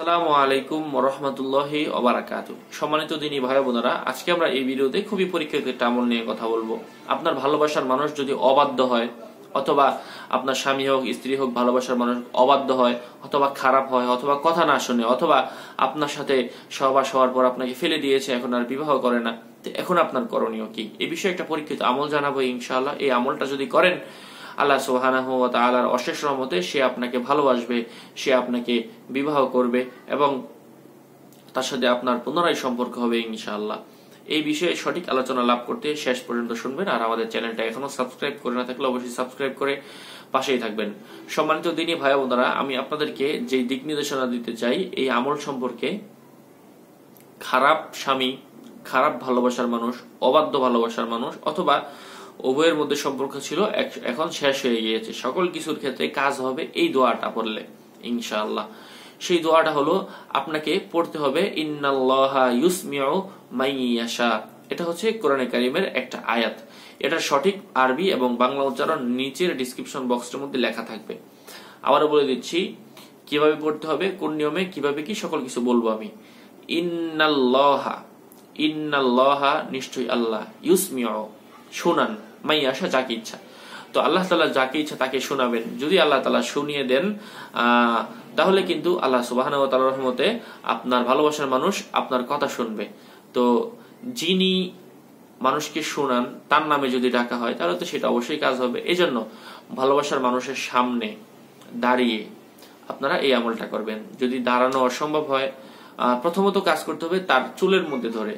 আসসালামু আলাইকুম সম্মানিত দিনী ভাই বোনেরা আজকে আমরা এই ভিডিওতে খুবই পরীক্ষিত একটা আমল নিয়ে কথা বলবো আপনার ভালোবাসার মানুষ যদি অবাধ্য হয় অথবা আপনার স্বামী হোক স্ত্রী হোক ভালোবাসার মানুষ অবাধ্য হয় অথবা খারাপ হয় অথবা কথা না শুনে অথবা আপনার সাথে সহবাস হওয়ার পর আপনাকে ফেলে দিয়েছে এখন আর বিবাহ করে না এখন আপনার করণীয় কি এই বিষয়ে একটা পরীক্ষিত আমল জানাবো ইনশাল্লাহ এই আমলটা যদি করেন আল্লাহ সোহানা সোহানাহ তালার অশেষ রমতে সে আপনাকে ভালোবাসবে সে আপনাকে বিবাহ করবে এবং তার সাথে আপনার পুনরায় সম্পর্ক হবে আল্লাহ এই বিষয়ে সঠিক আলোচনা লাভ করতে শেষ পর্যন্ত শুনবেন আর আমাদের চ্যানেলটা এখনো সাবস্ক্রাইব করে না থাকলে অবশ্যই সাবস্ক্রাইব করে পাশেই থাকবেন সম্মানিত দিনী ভাই বোনেরা আমি আপনাদেরকে যে দিক নির্দেশনা দিতে চাই এই আমল সম্পর্কে খারাপ স্বামী খারাপ ভালোবাসার মানুষ অবাধ্য ভালোবাসার মানুষ অথবা উভয়ের মধ্যে সম্পর্ক ছিল এখন শেষ হয়ে গিয়েছে সকল কিছুর ক্ষেত্রে কাজ হবে এই দোয়াটা পড়লে ইনশাআল্লাহ সেই দোয়াটা হলো আপনাকে পড়তে হবে এটা হচ্ছে কোরআনে কারিমের একটা আয়াত এটা সঠিক আরবি এবং বাংলা উচ্চারণ নিচের ডিসক্রিপশন বক্সের মধ্যে লেখা থাকবে আবারও বলে দিচ্ছি কিভাবে পড়তে হবে কোন নিয়মে কিভাবে কি সকল কিছু বলবো আমি ইন্নাল্লাহা ইন্নাল্লাহা নিশ্চয় আল্লাহ ইউসমিউ শুনান মাই আসা যাকে ইচ্ছা তো আল্লাহ তালা যাকে ইচ্ছা তাকে শোনাবেন যদি আল্লাহ তালা শুনিয়ে দেন তাহলে কিন্তু আল্লাহ সুবাহ রহমতে আপনার ভালোবাসার মানুষ আপনার কথা শুনবে তো যিনি মানুষকে শোনান তার নামে যদি ডাকা হয় তাহলে তো সেটা অবশ্যই কাজ হবে এই জন্য ভালোবাসার মানুষের সামনে দাঁড়িয়ে আপনারা এই আমলটা করবেন যদি দাঁড়ানো অসম্ভব হয় প্রথমত কাজ করতে হবে তার চুলের মধ্যে ধরে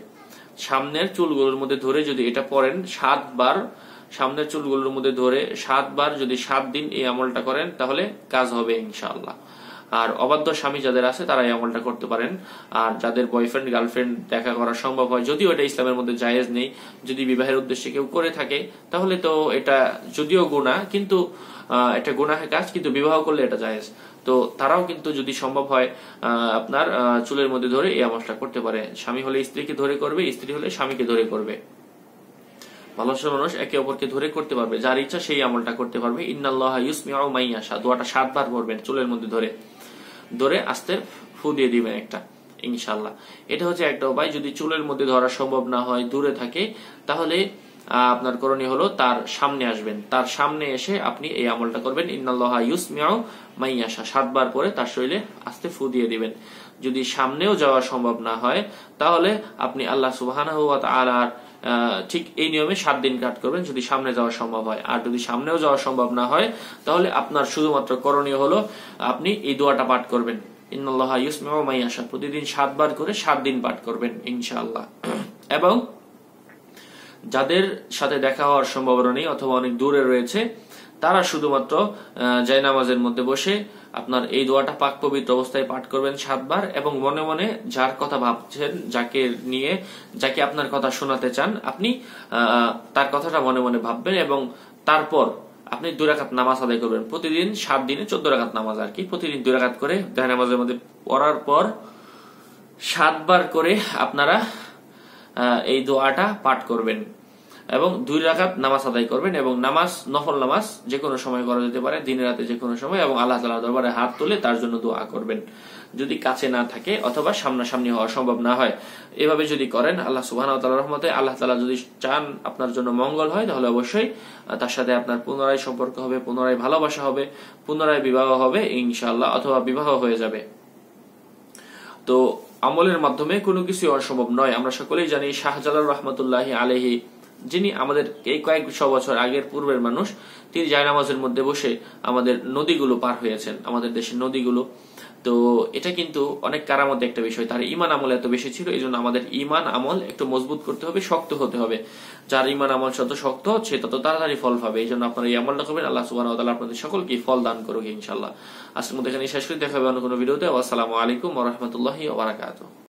সামনের চুলগুলোর মধ্যে ধরে যদি এটা পড়েন সাতবার সামনের চুলগুলোর মধ্যে ধরে সাতবার যদি সাত দিন এই আমলটা করেন তাহলে কাজ হবে ইনশাল্লাহ আর অবাধ্য স্বামী যাদের আছে তারা এই আমলটা করতে পারেন আর যাদের বয়ফ্রেন্ড গার্লফ্রেন্ড দেখা করা সম্ভব হয় যদিও এটা ইসলামের মধ্যে জায়েজ নেই যদি বিবাহের উদ্দেশ্যে কেউ করে থাকে তাহলে তো এটা যদিও গুণা কিন্তু এটা গুণাহে কাজ কিন্তু বিবাহ করলে এটা জায়েজ তো তারাও কিন্তু যদি সম্ভব হয় আপনার চুলের মধ্যে ধরে এই আমলটা করতে পারে স্বামী হলে স্ত্রীকে ধরে করবে স্ত্রী হলে স্বামীকে ধরে করবে ভালোবাসার মানুষ একে অপরকে ধরে করতে পারবে যার ইচ্ছা সেই আমলটা করতে পারবে ইন্নাল্লাহ ইউসমিউ মাইয়াশা দোয়াটা সাতবার পড়বেন চুলের মধ্যে ধরে ধরে আস্তে ফু দিয়ে দিবেন একটা ইনশাল্লাহ এটা হচ্ছে একটা উপায় যদি চুলের মধ্যে ধরা সম্ভব না হয় দূরে থাকে তাহলে আপনার করণীয় হলো তার সামনে আসবেন তার সামনে এসে আপনি এই আমলটা করবেন ইন্নাল্লাহা ইউসমিউ মাইয়াশা সাতবার পরে তার শরীরে আস্তে ফু দিয়ে দিবেন যদি সামনেও যাওয়া সম্ভব না হয় তাহলে আপনি আল্লাহ সুবহানাহু ওয়া তাআলার ঠিক এই নিয়মে সাত দিন কাট করবেন যদি সামনে যাওয়া সম্ভব হয় আর যদি সামনেও যাওয়া সম্ভব না হয় তাহলে আপনার শুধুমাত্র করণীয় হলো আপনি এই দোয়াটা পাঠ করবেন ইন্নআল্লাহ প্রতিদিন সাতবার করে সাত দিন পাঠ করবেন ইনশাআল্লাহ এবং যাদের সাথে দেখা হওয়ার সম্ভাবনা নেই অথবা অনেক দূরে রয়েছে তারা শুধুমাত্র জায়নামাজের মধ্যে বসে আপনার এই দোয়াটা পাক পবিত্র অবস্থায় পাঠ করবেন সাতবার এবং মনে মনে যার কথা ভাবছেন যাকে নিয়ে যাকে আপনার কথা শোনাতে চান আপনি তার কথাটা মনে মনে ভাববেন এবং তারপর আপনি দুরাকাত নামাজ আদায় করবেন প্রতিদিন সাত দিনে চোদ্দ রাকাত নামাজ আর কি প্রতিদিন দুরাকাত করে দেহ নামাজের মধ্যে পড়ার পর সাতবার করে আপনারা এই দোয়াটা পাঠ করবেন এবং দুই রাখাত নামাজ আদায় করবেন এবং নামাজ নফল নামাজ যে কোনো সময় করা যেতে পারে দিনে রাতে যে কোনো সময় এবং আল্লাহ তালা দরবারে হাত তুলে তার জন্য দোয়া করবেন যদি কাছে না থাকে অথবা সামনাসামনি হওয়া সম্ভব না হয় এভাবে যদি করেন আল্লাহ সুবাহ রহমতে আল্লাহ তালা যদি চান আপনার জন্য মঙ্গল হয় তাহলে অবশ্যই তার সাথে আপনার পুনরায় সম্পর্ক হবে পুনরায় ভালোবাসা হবে পুনরায় বিবাহ হবে ইনশাল্লাহ অথবা বিবাহ হয়ে যাবে তো আমলের মাধ্যমে কোনো কিছু অসম্ভব নয় আমরা সকলেই জানি শাহজালাল রহমতুল্লাহ আলহী যিনি আমাদের এই কয়েক শ বছর আগের পূর্বের মানুষ তিনি জায়নামাজের মধ্যে বসে আমাদের নদীগুলো পার হয়েছেন আমাদের দেশের নদীগুলো তো এটা কিন্তু অনেক কারামতে একটা বিষয় তার ইমান আমল এত বেশি ছিল এই জন্য আমাদের ইমান আমল একটু মজবুত করতে হবে শক্ত হতে হবে যার ইমান আমল শত শক্ত সে তত তাড়াতাড়ি ফল পাবে এই জন্য আপনারা এই আমলটা করবেন আল্লাহ সুবাহ আপনাদের সকলকে ফল দান করুক ইনশাল্লাহ আজকের মধ্যে এখানে শেষ করে দেখাবে অন্য কোনো ভিডিওতে আসসালামু আলাইকুম রহমতুল্লাহ